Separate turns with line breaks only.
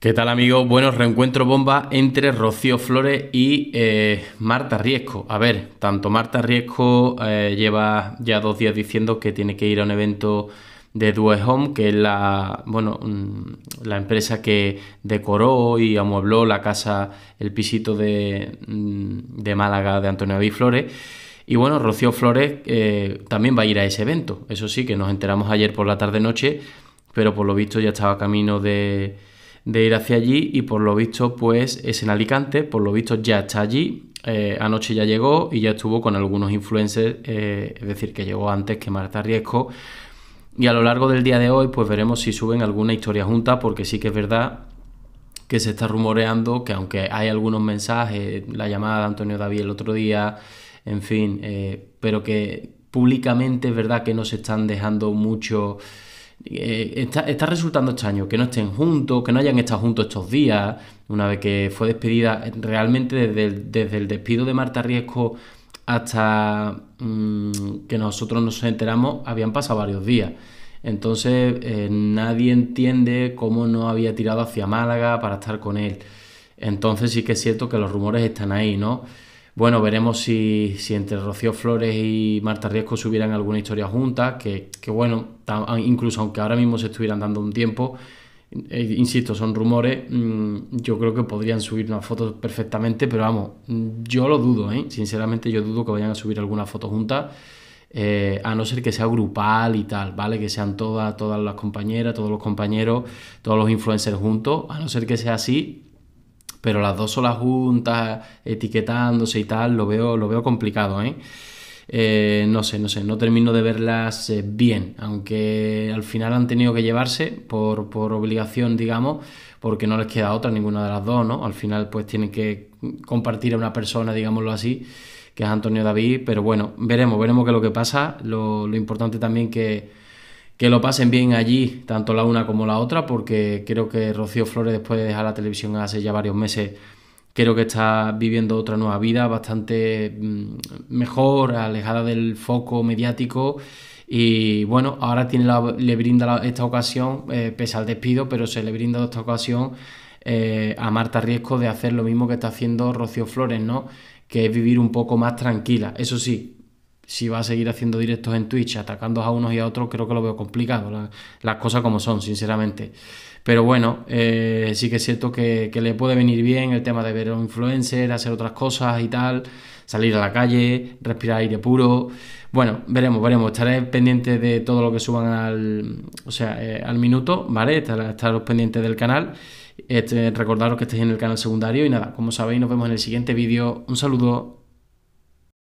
¿Qué tal amigos? Bueno, reencuentro bomba entre Rocío Flores y eh, Marta Riesco. A ver, tanto Marta Riesco eh, lleva ya dos días diciendo que tiene que ir a un evento de Due Home, que es la, bueno, mm, la empresa que decoró y amuebló la casa, el pisito de, mm, Málaga de Antonio David Flores. Y bueno, Rocío Flores eh, también va a ir a ese evento. Eso sí, que nos enteramos ayer por la tarde-noche, pero por lo visto ya estaba camino de de ir hacia allí y por lo visto pues es en Alicante, por lo visto ya está allí. Eh, anoche ya llegó y ya estuvo con algunos influencers, eh, es decir, que llegó antes que Marta Riesco. Y a lo largo del día de hoy pues veremos si suben alguna historia junta porque sí que es verdad que se está rumoreando que aunque hay algunos mensajes, la llamada de Antonio David el otro día, en fin, eh, pero que públicamente es verdad que no se están dejando mucho eh, está, resultando extraño que no estén juntos, que no hayan estado juntos estos días, una vez que fue despedida, eh, realmente desde el, despido de Marta Riesco hasta mm, que nosotros nos enteramos, habían pasado varios días. Entonces eh, nadie entiende cómo no había tirado hacia Málaga para estar con él. Entonces sí que es cierto que los rumores están ahí, ¿no? Bueno, veremos si, entre Rocío Flores y Marta Riesco subieran alguna historia juntas, que, bueno, incluso aunque ahora mismo se estuvieran dando un tiempo, eh, insisto, son rumores, mm, yo creo que podrían subir una foto perfectamente, pero vamos, mm, yo lo dudo, ¿eh? sinceramente yo dudo que vayan a subir alguna foto juntas, eh, a no ser que sea grupal y tal, ¿vale? Que sean todas, todas las compañeras, todos los compañeros, todos los influencers juntos, a no ser que sea así, pero las dos solas juntas, etiquetándose y tal, lo veo, lo veo complicado, ¿eh? eh no sé, no sé, no termino de verlas eh, bien, aunque al final han tenido que llevarse por, obligación, digamos, porque no les queda otra ninguna de las dos, ¿no? Al final pues tienen que compartir a una persona, digámoslo así, que es Antonio David, pero bueno, veremos, veremos qué es lo que pasa, lo, lo importante también que que lo pasen bien allí, tanto la una como la otra, porque creo que Rocío Flores, después de dejar la televisión hace ya varios meses, creo que está viviendo otra nueva vida, bastante mm, mejor, alejada del foco mediático. Y bueno, ahora tiene le brinda esta ocasión, eh, pese al despido, pero se le brinda esta ocasión eh, a Marta Riesco de hacer lo mismo que está haciendo Rocío Flores, ¿no? Que es vivir un poco más tranquila. Eso sí, si va a seguir haciendo directos en Twitch, atacando a unos y a otros, creo que lo veo complicado, las cosas como son, sinceramente. Pero bueno, eh, sí que es cierto que, le puede venir bien el tema de ver a un influencer, hacer otras cosas y tal, salir a la calle, respirar aire puro. Bueno, veremos, veremos. Estaré pendiente de todo lo que suban al, o sea, eh, al minuto, ¿vale? Estar, estaros pendientes del canal. Este, recordaros que estáis en el canal secundario y nada, como sabéis, nos vemos en el siguiente vídeo. Un saludo.